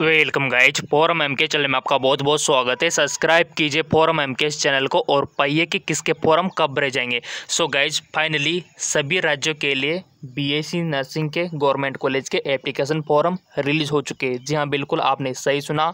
welcome guys from M K channel में आपका बहुत बहुत स्वागत है सब्सक्राइब कीजिए फोरम एम के चैनल को और पाइए कि किसके फोरम कब रह जाएंगे सो गाइज फाइनली सभी राज्यों के लिए बीएससी नर्सिंग के गवर्नमेंट कॉलेज के एप्लीकेशन फॉरम रिलीज़ हो चुके हैं जी हाँ बिल्कुल आपने सही सुना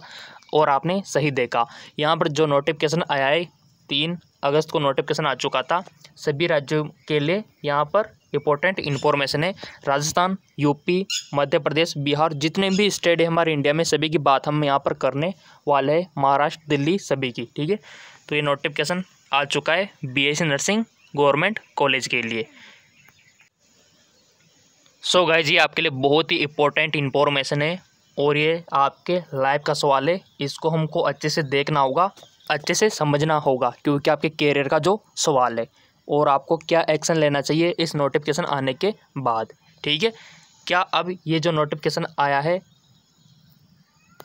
और आपने सही देखा यहाँ पर जो नोटिफिकेशन आया है तीन अगस्त को नोटिफिकेशन आ चुका था सभी राज्यों के लिए यहाँ पर इंपॉर्टेंट इन्फॉर्मेशन है राजस्थान यूपी मध्य प्रदेश बिहार जितने भी स्टेट है हमारे इंडिया में सभी की बात हम यहाँ पर करने वाले हैं महाराष्ट्र दिल्ली सभी की ठीक है तो ये नोटिफिकेशन आ चुका है बीएससी नर्सिंग गवर्नमेंट कॉलेज के लिए सो so जी आपके लिए बहुत ही इंपॉर्टेंट इन्फॉर्मेशन है और ये आपके लाइफ का सवाल है इसको हमको अच्छे से देखना होगा अच्छे से समझना होगा क्योंकि आपके कैरियर का जो सवाल है और आपको क्या एक्शन लेना चाहिए इस नोटिफिकेशन आने के बाद ठीक है क्या अब ये जो नोटिफिकेशन आया है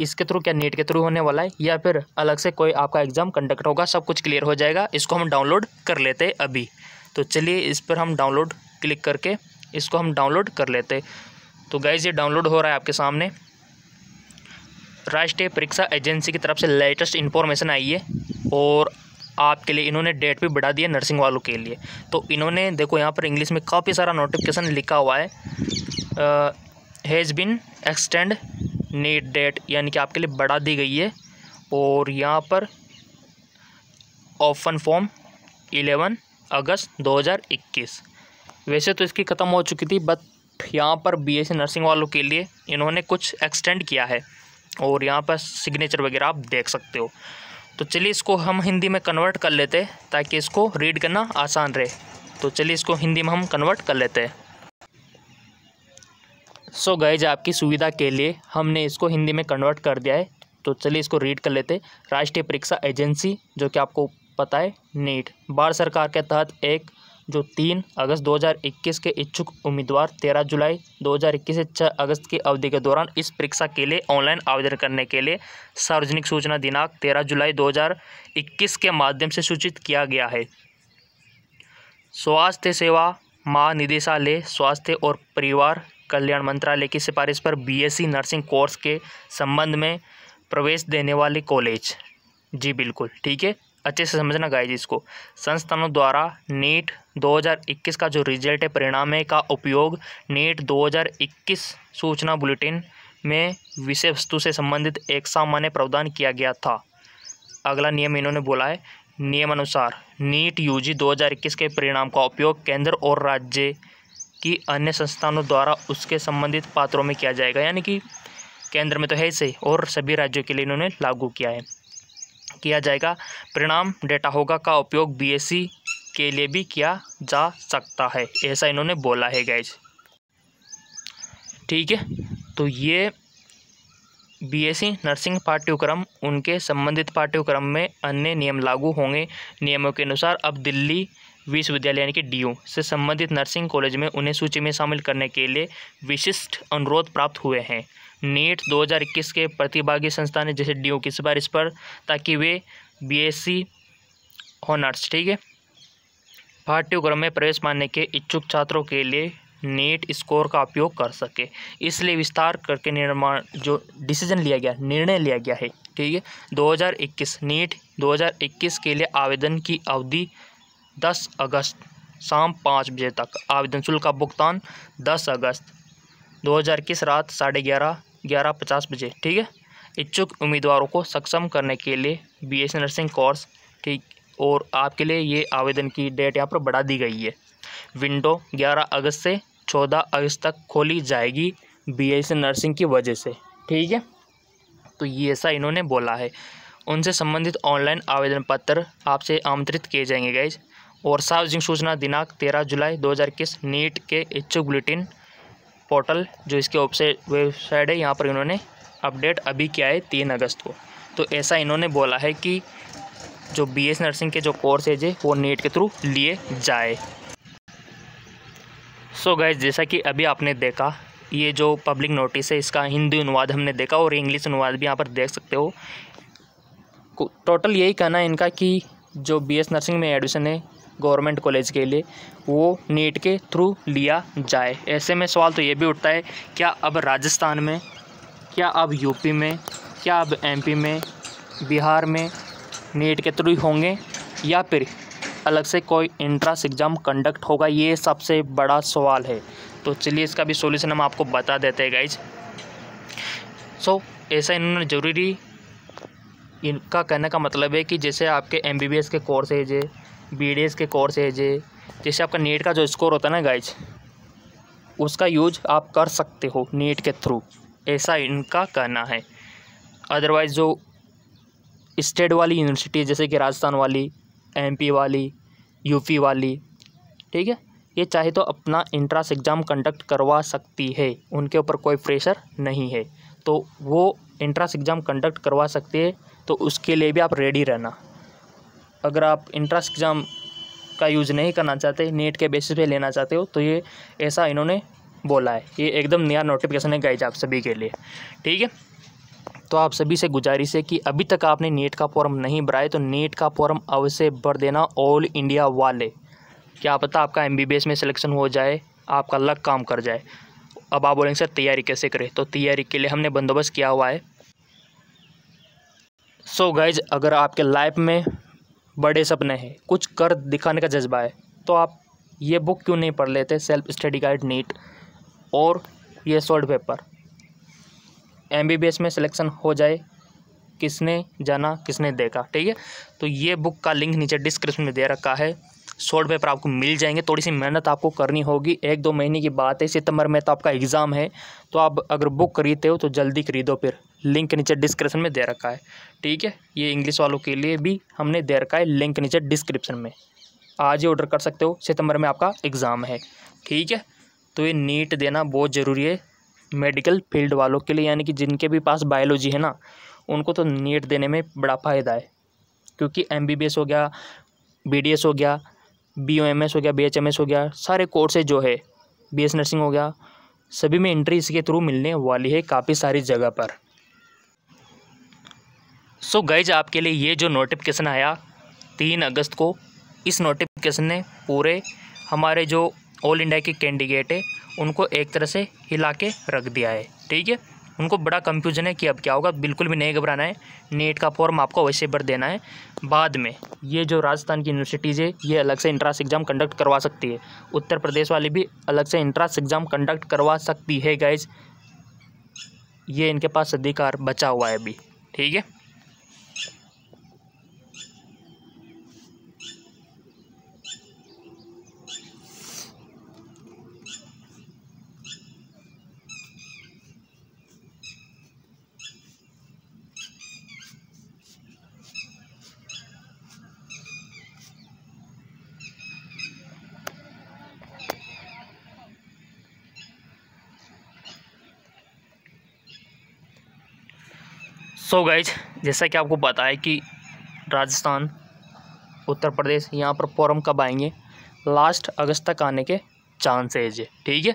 इसके थ्रू क्या नेट के थ्रू होने वाला है या फिर अलग से कोई आपका एग्ज़ाम कंडक्ट होगा सब कुछ क्लियर हो जाएगा इसको हम डाउनलोड कर लेते हैं अभी तो चलिए इस पर हम डाउनलोड क्लिक करके इसको हम डाउनलोड कर लेते तो गाइज़ ये डाउनलोड हो रहा है आपके सामने राष्ट्रीय परीक्षा एजेंसी की तरफ से लेटेस्ट इन्फॉर्मेशन आई है और आपके लिए इन्होंने डेट भी बढ़ा दिया नर्सिंग वालों के लिए तो इन्होंने देखो यहाँ पर इंग्लिश में काफ़ी सारा नोटिफिकेशन लिखा हुआ है has been extend NEET date यानी कि आपके लिए बढ़ा दी गई है और यहाँ पर ओपन फॉर्म 11 अगस्त दो वैसे तो इसकी ख़त्म हो चुकी थी बट यहाँ पर बीएससी e नर्सिंग वालों के लिए इन्होंने कुछ एक्सटेंड किया है और यहाँ पर सिग्नेचर वगैरह आप देख सकते हो तो चलिए इसको हम हिंदी में कन्वर्ट कर लेते ताकि इसको रीड करना आसान रहे तो चलिए इसको हिंदी में हम कन्वर्ट कर लेते हैं सो so गैज आपकी सुविधा के लिए हमने इसको हिंदी में कन्वर्ट कर दिया है तो चलिए इसको रीड कर लेते राष्ट्रीय परीक्षा एजेंसी जो कि आपको पता है नीट भारत सरकार के तहत एक जो तीन अगस्त 2021 के इच्छुक उम्मीदवार 13 जुलाई 2021 से 6 अगस्त की अवधि के दौरान इस परीक्षा के लिए ऑनलाइन आवेदन करने के लिए सार्वजनिक सूचना दिनांक 13 जुलाई 2021 के माध्यम से सूचित किया गया है स्वास्थ्य सेवा महानिदेशालय स्वास्थ्य और परिवार कल्याण मंत्रालय की सिफारिश पर बी नर्सिंग कोर्स के संबंध में प्रवेश देने वाले कॉलेज जी बिल्कुल ठीक है अच्छे से समझना गाइज इसको संस्थानों द्वारा नीट 2021 का जो रिजल्ट है परिणाम है का उपयोग नीट 2021 सूचना बुलेटिन में विषय वस्तु से संबंधित एक सामान्य प्रावधान किया गया था अगला नियम इन्होंने बोला है नियमानुसार नीट यू 2021 के परिणाम का उपयोग केंद्र और राज्य की अन्य संस्थानों द्वारा उसके संबंधित पात्रों में किया जाएगा यानी कि केंद्र में तो है इसे और सभी राज्यों के लिए इन्होंने लागू किया है किया जाएगा परिणाम डेटा होगा का उपयोग बीएससी के लिए भी किया जा सकता है ऐसा इन्होंने बोला है गैज ठीक है तो ये बीएससी नर्सिंग पाठ्यक्रम उनके संबंधित पाठ्यक्रम में अन्य नियम लागू होंगे नियमों के अनुसार अब दिल्ली विश्वविद्यालय यानी कि डी से संबंधित नर्सिंग कॉलेज में उन्हें सूची में शामिल करने के लिए विशिष्ट अनुरोध प्राप्त हुए हैं नीट 2021 के प्रतिभागी संस्थान है जैसे डी ओ की सिफारिश पर ताकि वे बीएससी ऑनर्स ठीक है पाठ्यक्रम में प्रवेश पाने के इच्छुक छात्रों के लिए नेट स्कोर का उपयोग कर सके इसलिए विस्तार करके निर्माण जो डिसीजन लिया गया निर्णय लिया गया है ठीक है 2021 नेट 2021 के लिए आवेदन की अवधि 10 अगस्त शाम पाँच बजे तक आवेदन शुल्क का भुगतान 10 अगस्त 2021 रात साढ़े ग्यारह ग्यारह पचास बजे ठीक है इच्छुक उम्मीदवारों को सक्षम करने के लिए बीएससी नर्सिंग कोर्स ठीक और आपके लिए ये आवेदन की डेट यहाँ पर बढ़ा दी गई है विंडो ग्यारह अगस्त से चौदह अगस्त तक खोली जाएगी बीएससी नर्सिंग की वजह से ठीक है तो ये ऐसा इन्होंने बोला है उनसे संबंधित ऑनलाइन आवेदन पत्र आपसे आमंत्रित किए जाएंगे गैज और सार्वजनिक सूचना दिनांक तेरह जुलाई दो हज़ार इक्कीस नीट के इच्छुक बुलेटिन पोर्टल जो इसके वेबसाइट है यहाँ पर इन्होंने अपडेट अभी किया है तीन अगस्त को तो ऐसा इन्होंने बोला है कि जो बीएस नर्सिंग के जो कोर्सेज है वो नेट के थ्रू लिए जाए सो so गैस जैसा कि अभी आपने देखा ये जो पब्लिक नोटिस है इसका हिंदी अनुवाद हमने देखा और इंग्लिश अनुवाद भी यहाँ पर देख सकते हो टोटल यही कहना है इनका कि जो बीएस नर्सिंग में एडमिशन है गवर्नमेंट कॉलेज के लिए वो नीट के थ्रू लिया जाए ऐसे में सवाल तो ये भी उठता है क्या अब राजस्थान में क्या अब यूपी में क्या अब एमपी में बिहार में नीट के थ्रू होंगे या फिर अलग से कोई इंट्रांस एग्ज़ाम कंडक्ट होगा ये सबसे बड़ा सवाल है तो चलिए इसका भी सोल्यूशन हम आपको बता देते हैं गाइज सो so, ऐसा इन्होंने ज़रूरी इनका कहने का मतलब है कि जैसे आपके एम के कोर्स है जे बी के कोर्स है जे जैसे आपका नेट का जो स्कोर होता है ना गाइज उसका यूज आप कर सकते हो नेट के थ्रू ऐसा इनका कहना है अदरवाइज़ जो स्टेट वाली यूनिवर्सिटी जैसे कि राजस्थान वाली एमपी वाली यूपी वाली ठीक है ये चाहे तो अपना इंट्रांस एग्ज़ाम कंडक्ट करवा सकती है उनके ऊपर कोई प्रेशर नहीं है तो वो इंट्रांस एग्ज़ाम कंडक्ट करवा सकती है तो उसके लिए भी आप रेडी रहना अगर आप इंट्रांस एग्ज़ाम का यूज़ नहीं करना चाहते नेट के बेसिस पे लेना चाहते हो तो ये ऐसा इन्होंने बोला है ये एकदम नया नोटिफिकेशन है गाइज आप सभी के लिए ठीक है तो आप सभी से गुजारिश है कि अभी तक आपने नेट का फॉर्म नहीं भरा तो नेट का फॉर्म अवश्य भर देना ऑल इंडिया वाले क्या पता आपका एम में सिलेक्शन हो जाए आपका लक काम कर जाए अब आप बोलेंगे सर तैयारी कैसे करें तो तैयारी के लिए हमने बंदोबस्त किया हुआ है सो so गाइज अगर आपके लाइफ में बड़े सपने हैं कुछ कर दिखाने का जज्बा है तो आप ये बुक क्यों नहीं पढ़ लेते सेल्फ स्टडी गाइड नीट और ये शॉर्ट पेपर एम में सिलेक्शन हो जाए किसने जाना किसने देखा ठीक है तो ये बुक का लिंक नीचे डिस्क्रिप्शन में दे रखा है शॉर्ट पेपर आपको मिल जाएंगे थोड़ी सी मेहनत आपको करनी होगी एक दो महीने की बात है सितंबर में तो आपका एग्ज़ाम है तो आप अगर बुक खरीदते हो तो जल्दी खरीदो फिर लिंक नीचे डिस्क्रिप्शन में दे रखा है ठीक है ये इंग्लिश वालों के लिए भी हमने दे रखा है लिंक नीचे डिस्क्रिप्शन में आज ही ऑर्डर कर सकते हो सितंबर में आपका एग्ज़ाम है ठीक है तो ये नीट देना बहुत ज़रूरी है मेडिकल फील्ड वालों के लिए यानी कि जिनके भी पास बायोलॉजी है ना उनको तो नीट देने में बड़ा फ़ायदा है क्योंकि एम हो गया बी हो गया बी हो गया बी हो गया सारे कोर्सेज जो है बी नर्सिंग हो गया सभी में एंट्री इसके थ्रू मिलने वाली है काफ़ी सारी जगह पर सो so गैज आपके लिए ये जो नोटिफिकेशन आया तीन अगस्त को इस नोटिफिकेशन ने पूरे हमारे जो ऑल इंडिया के कैंडिडेट है उनको एक तरह से हिला के रख दिया है ठीक है उनको बड़ा कंफ्यूजन है कि अब क्या होगा बिल्कुल भी नहीं घबराना है नेट का फॉर्म आपको वैसे भर देना है बाद में ये जो राजस्थान की यूनिवर्सिटीज़ है ये अलग से इंट्रांस एग्ज़ाम कंडक्ट करवा सकती है उत्तर प्रदेश वाली भी अलग से इंट्रांस एग्ज़ाम कंडक्ट करवा सकती है गाइज ये इनके पास अधिकार बचा हुआ है अभी ठीक है सो so गाइज जैसा कि आपको पता है कि राजस्थान उत्तर प्रदेश यहाँ पर फॉरम कब आएंगे लास्ट अगस्त तक आने के चांसेज है ठीक है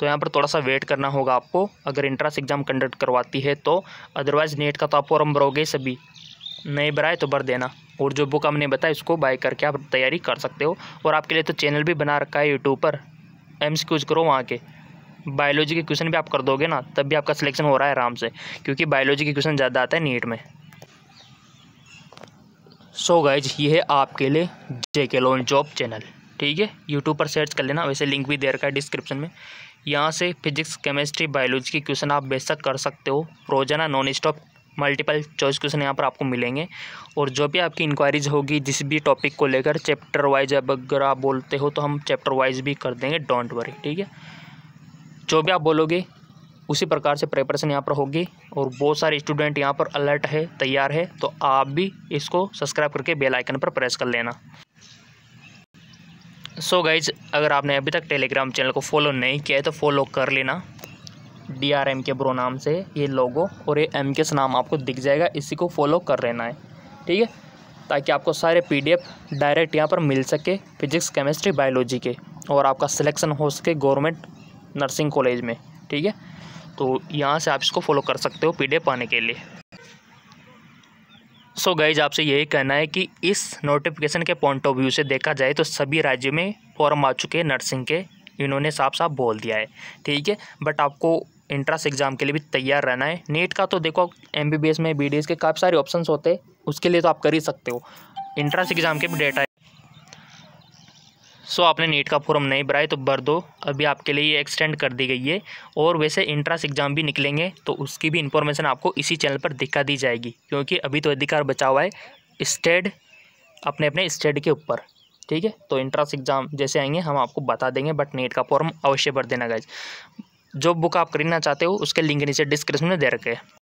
तो यहाँ पर थोड़ा सा वेट करना होगा आपको अगर इंट्रेंस एग्ज़ाम कंडक्ट करवाती है तो अदरवाइज़ नेट का तो आप फॉरम भरोगे सभी नहीं भराए तो भर देना और जो बुक हमने बताया उसको बाय करके आप तैयारी कर सकते हो और आपके लिए तो चैनल भी बना रखा है यूट्यूब पर एम्स क्यूज करो वहाँ के बायोलॉजी के क्वेश्चन भी आप कर दोगे ना तब भी आपका सिलेक्शन हो रहा है आराम से क्योंकि बायोलॉजी के क्वेश्चन ज़्यादा आता है नीट में सो so गाइज ये है आपके लिए जे के लोन जॉब चैनल ठीक है यूट्यूब पर सर्च कर लेना वैसे लिंक भी दे रखा है डिस्क्रिप्शन में यहाँ से फिजिक्स केमिस्ट्री बायोलॉजी के क्वेश्चन आप बेशक कर सकते हो रोजाना non stop multiple choice question यहाँ पर आपको मिलेंगे और जो भी आपकी इंक्वायरीज होगी जिस भी टॉपिक को लेकर चैप्टर वाइज अगर आप बोलते हो तो हम चैप्टर वाइज भी कर देंगे डोंट वरी ठीक है जो भी आप बोलोगे उसी प्रकार से प्रेपरेशन यहाँ पर होगी और बहुत सारे स्टूडेंट यहाँ पर अलर्ट है तैयार है तो आप भी इसको सब्सक्राइब करके बेल आइकन पर प्रेस कर लेना सो so गाइज अगर आपने अभी तक टेलीग्राम चैनल को फॉलो नहीं किया है तो फॉलो कर लेना D R M K bro नाम से ये लोगो और ये एम के नाम आपको दिख जाएगा इसी को फॉलो कर लेना है ठीक है ताकि आपको सारे पी डी एफ डायरेक्ट यहाँ पर मिल सके फिजिक्स केमिस्ट्री बायोलॉजी के और आपका सिलेक्शन हो सके गवर्नमेंट नर्सिंग कॉलेज में ठीक है तो यहाँ से आप इसको फॉलो कर सकते हो पी पाने के लिए सो so गाइज आपसे यही कहना है कि इस नोटिफिकेशन के पॉइंट ऑफ व्यू से देखा जाए तो सभी राज्यों में फॉर्म आ चुके हैं नर्सिंग के इन्होंने साफ साफ बोल दिया है ठीक है बट आपको एंट्रेंस एग्ज़ाम के लिए भी तैयार रहना है नेट e का तो देखो एम बी बी एस में बी डी एस के काफ़ी सारे ऑप्शंस होते हैं उसके लिए तो आप कर ही सकते हो इंट्रेंस एग्ज़ाम के भी डेटा सो आपने नीट का फॉर्म नहीं भरा है तो भर दो अभी आपके लिए ये एक्सटेंड कर दी गई है और वैसे इंट्रांस एग्जाम भी निकलेंगे तो उसकी भी इन्फॉर्मेशन आपको इसी चैनल पर दिखा दी जाएगी क्योंकि अभी तो अधिकार बचा हुआ है स्टेट अपने अपने स्टेट के ऊपर ठीक है तो इंट्रांस एग्ज़ाम जैसे आएंगे हम आपको बता देंगे बट नीट का फॉर्म अवश्य भर देना गाइज जो बुक आप खरीदना चाहते हो उसके लिंक नीचे डिस्क्रिप्शन में दे रखे हैं